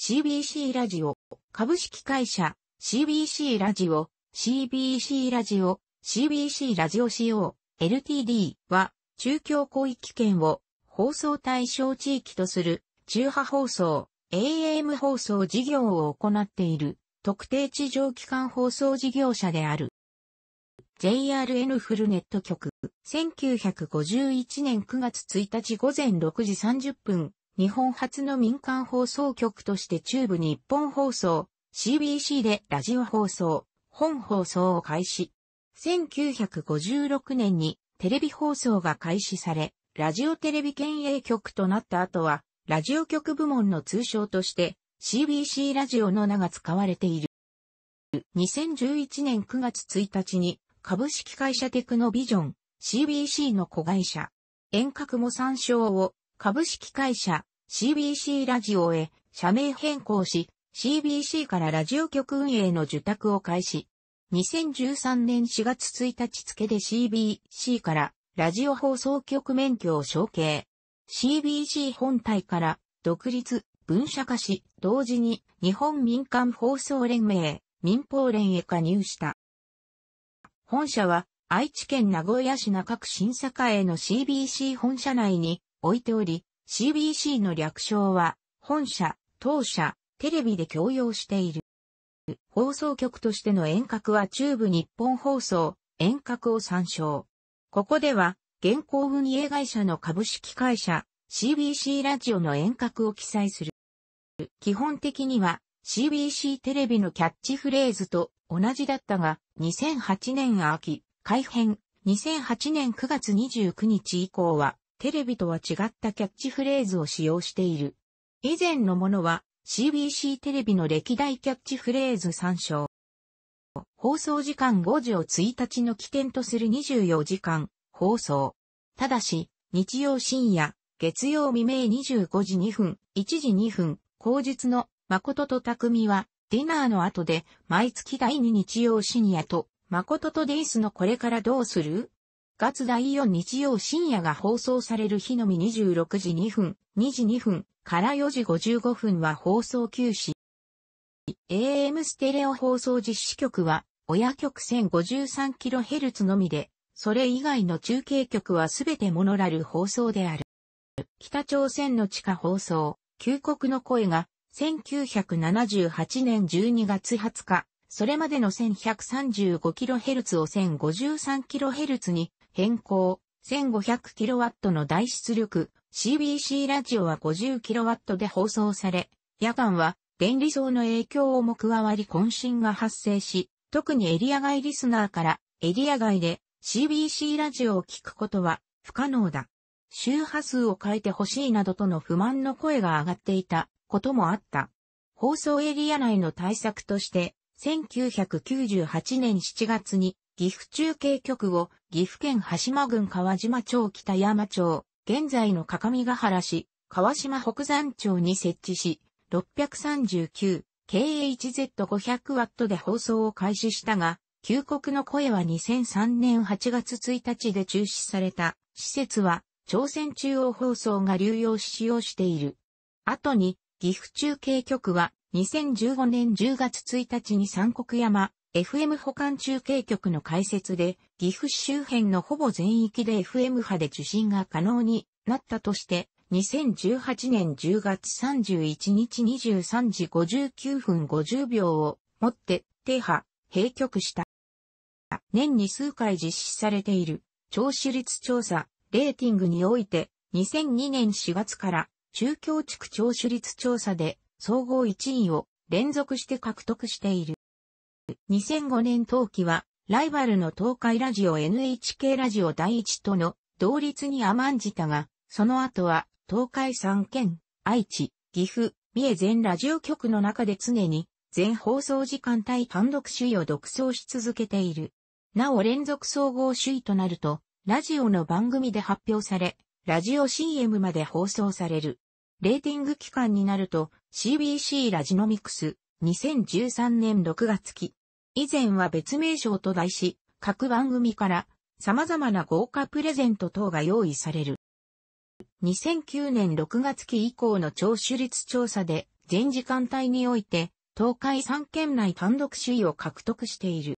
CBC ラジオ、株式会社、CBC ラジオ、CBC ラジオ、CBC ラジオ CO、LTD は、中京広域圏を放送対象地域とする、中波放送、AM 放送事業を行っている、特定地上機関放送事業者である。JRN フルネット局、1951年9月1日午前6時30分日本初の民間放送局として中部日本放送、CBC でラジオ放送、本放送を開始。1956年にテレビ放送が開始され、ラジオテレビ県営局となった後は、ラジオ局部門の通称として CBC ラジオの名が使われている。2011年9月1日に株式会社テクノビジョン CBC の子会社、遠隔も参照を株式会社 CBC ラジオへ社名変更し、CBC からラジオ局運営の受託を開始。2013年4月1日付で CBC からラジオ放送局免許を承継。CBC 本体から独立、分社化し、同時に日本民間放送連盟、民放連へ加入した。本社は愛知県名古屋市中区新栄の CBC 本社内に置いており、CBC の略称は、本社、当社、テレビで共用している。放送局としての遠隔は中部日本放送、遠隔を参照。ここでは、現行運営会社の株式会社、CBC ラジオの遠隔を記載する。基本的には CBC テレビのキャッチフレーズと同じだったが、2008年秋、改編、2008年9月29日以降はテレビとは違ったキャッチフレーズを使用している。以前のものは CBC テレビの歴代キャッチフレーズ参照。放送時間5時を1日の起点とする24時間放送。ただし、日曜深夜、月曜未明25時2分、1時2分、後日の誠と匠は、ディナーの後で、毎月第2日曜深夜と、誠とデイスのこれからどうする月第4日曜深夜が放送される日のみ26時2分、2時2分から4時55分は放送休止。AM ステレオ放送実施局は、親局 1053kHz のみで、それ以外の中継局はすべてモノラル放送である。北朝鮮の地下放送、旧国の声が、1978年12月20日、それまでの 1135kHz を 1053kHz に変更、1500kW の大出力、CBC ラジオは 50kW で放送され、夜間は電離層の影響をも加わり渾身が発生し、特にエリア外リスナーからエリア外で CBC ラジオを聞くことは不可能だ。周波数を変えてほしいなどとの不満の声が上がっていたこともあった。放送エリア内の対策として、1998年7月に岐阜中継局を岐阜県羽島郡川島町北山町、現在の各務原市、川島北山町に設置し、639、KHZ500 ワットで放送を開始したが、旧国の声は2003年8月1日で中止された。施設は、朝鮮中央放送が流用し使用している。後に、岐阜中継局は、2015年10月1日に三国山、FM 保管中継局の開設で、岐阜市周辺のほぼ全域で FM 波で受信が可能になったとして、2018年10月31日23時59分50秒をもって、停波、閉局した。年に数回実施されている、聴取率調査、レーティングにおいて、2002年4月から、中京地区聴取率調査で、総合1位を連続して獲得している。2005年冬季は、ライバルの東海ラジオ NHK ラジオ第一との同率に甘んじたが、その後は、東海3県、愛知、岐阜、三重全ラジオ局の中で常に、全放送時間帯単独首位を独走し続けている。なお連続総合首位となると、ラジオの番組で発表され、ラジオ CM まで放送される。レーティング期間になると、CBC ラジノミクス2013年6月期、以前は別名称と題し、各番組から様々な豪華プレゼント等が用意される。2009年6月期以降の聴取率調査で、全時間帯において、東海3県内単独首位を獲得している。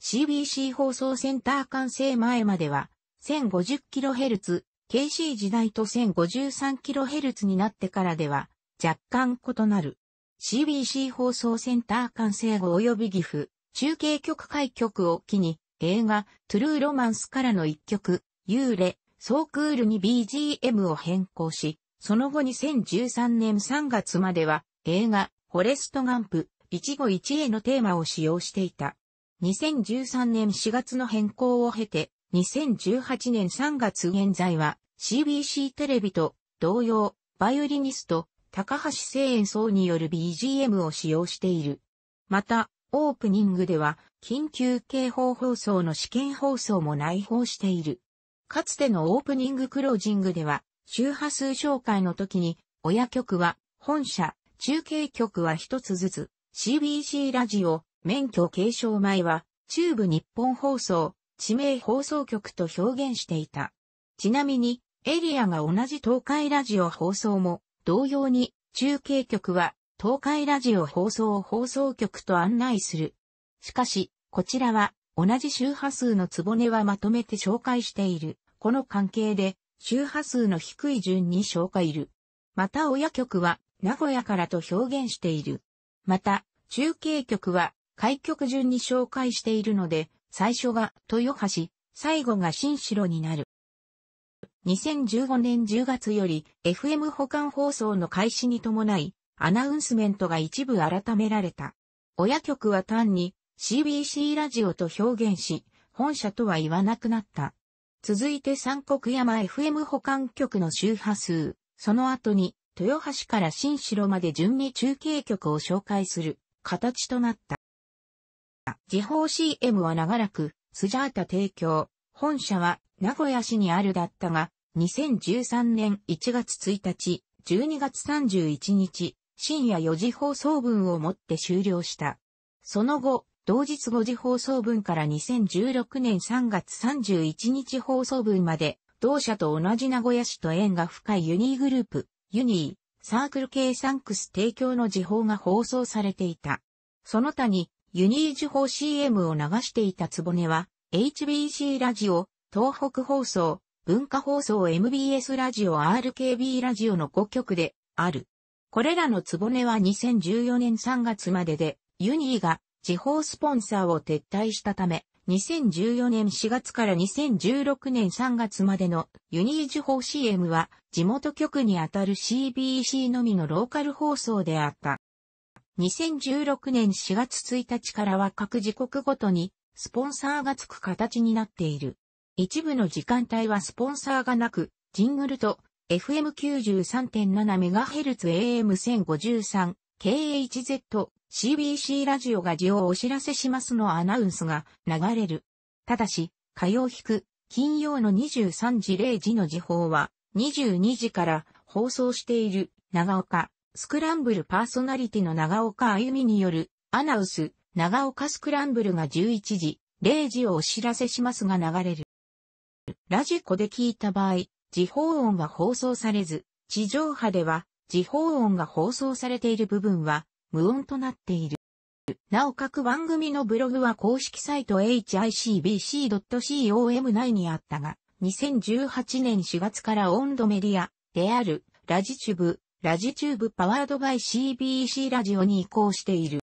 CBC 放送センター完成前までは、1050kHz、KC 時代と 1053kHz になってからでは、若干異なる。CBC 放送センター完成後及び岐阜、中継局開局を機に、映画、トゥルーロマンスからの一曲、幽霊、ソークールに BGM を変更し、その後2013年3月までは、映画、フォレストガンプ、一期一会のテーマを使用していた。2013年4月の変更を経て、2018年3月現在は CBC テレビと同様、バイオリニスト、高橋聖演奏による BGM を使用している。また、オープニングでは、緊急警報放送の試験放送も内包している。かつてのオープニングクロージングでは、周波数紹介の時に、親局は本社、中継局は一つずつ、CBC ラジオ、免許継承前は、中部日本放送、地名放送局と表現していた。ちなみに、エリアが同じ東海ラジオ放送も、同様に、中継局は、東海ラジオ放送放送局と案内する。しかし、こちらは、同じ周波数のつぼねはまとめて紹介している。この関係で、周波数の低い順に紹介いる。また親局は、名古屋からと表現している。また、中継局は、開局順に紹介しているので、最初が豊橋、最後が新城になる。2015年10月より FM 保管放送の開始に伴い、アナウンスメントが一部改められた。親局は単に CBC ラジオと表現し、本社とは言わなくなった。続いて三国山 FM 保管局の周波数、その後に豊橋から新城まで順に中継局を紹介する形となった。地方 CM は長らくスジャータ提供、本社は名古屋市にあるだったが、2013年1月1日、12月31日、深夜4時放送分をもって終了した。その後、同日5時放送分から2016年3月31日放送分まで、同社と同じ名古屋市と縁が深いユニーグループ、ユニー、サークル系サンクス提供の時報が放送されていた。その他に、ユニー時報 CM を流していたつぼねは、HBC ラジオ、東北放送、文化放送 MBS ラジオ RKB ラジオの5局である。これらのツボネは2014年3月までで、ユニーが地方スポンサーを撤退したため、2014年4月から2016年3月までのユニー地方 CM は地元局にあたる CBC のみのローカル放送であった。2016年4月1日からは各時刻ごとにスポンサーがつく形になっている。一部の時間帯はスポンサーがなく、ジングルと FM93.7MHzAM1053、KHZ、CBC ラジオが字をお知らせしますのアナウンスが流れる。ただし、火曜引く、金曜の23時0時の時報は、22時から放送している、長岡、スクランブルパーソナリティの長岡あゆみによる、アナウンス、長岡スクランブルが11時、0時をお知らせしますが流れる。ラジコで聞いた場合、時報音は放送されず、地上波では時報音が放送されている部分は無音となっている。なお各番組のブログは公式サイト hicbc.com 内にあったが、2018年4月から温度メディアであるラジチューブ、ラジチューブパワードバイ CBC ラジオに移行している。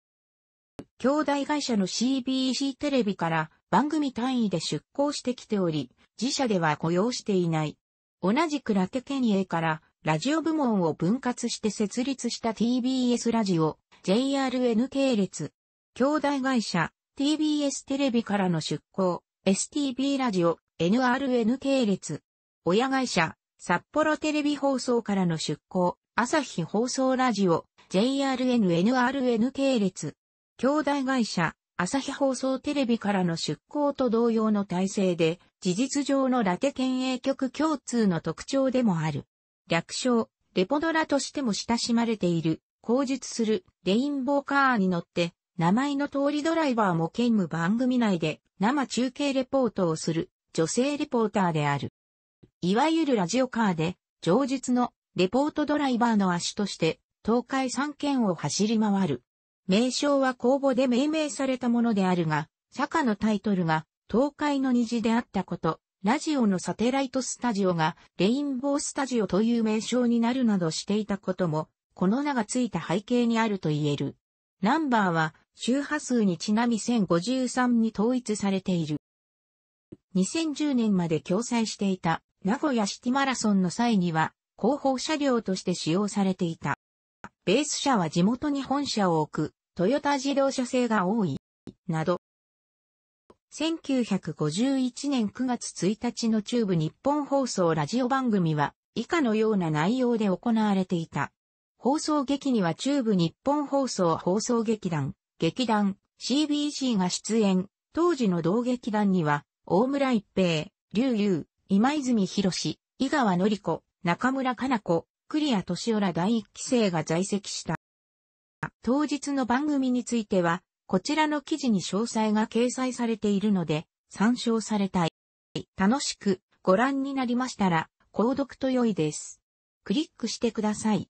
兄弟会社の CBC テレビから番組単位で出向してきており、自社では雇用していない。同じくラテケニエからラジオ部門を分割して設立した TBS ラジオ、JRN 系列。兄弟会社、TBS テレビからの出向、STB ラジオ、NRN 系列。親会社、札幌テレビ放送からの出向、朝日放送ラジオ、JRN、NRN 系列。兄弟会社、朝日放送テレビからの出向と同様の体制で、事実上のラテ県営局共通の特徴でもある。略称、レポドラとしても親しまれている、口述するレインボーカーに乗って、名前の通りドライバーも兼務番組内で生中継レポートをする女性レポーターである。いわゆるラジオカーで、上述のレポートドライバーの足として、東海3県を走り回る。名称は公募で命名されたものであるが、坂のタイトルが東海の虹であったこと、ラジオのサテライトスタジオがレインボースタジオという名称になるなどしていたことも、この名がついた背景にあると言える。ナンバーは周波数にちなみ1053に統一されている。2010年まで共催していた名古屋シティマラソンの際には広報車両として使用されていた。ベース社は地元に本社を置く、トヨタ自動車製が多い、など。1951年9月1日の中部日本放送ラジオ番組は、以下のような内容で行われていた。放送劇には中部日本放送放送劇団、劇団、CBC が出演、当時の同劇団には、大村一平、竜優、今泉博井川のり子、中村かな子、リア年寄ら第一期生が在籍した。当日の番組については、こちらの記事に詳細が掲載されているので、参照されたい。楽しくご覧になりましたら、購読と良いです。クリックしてください。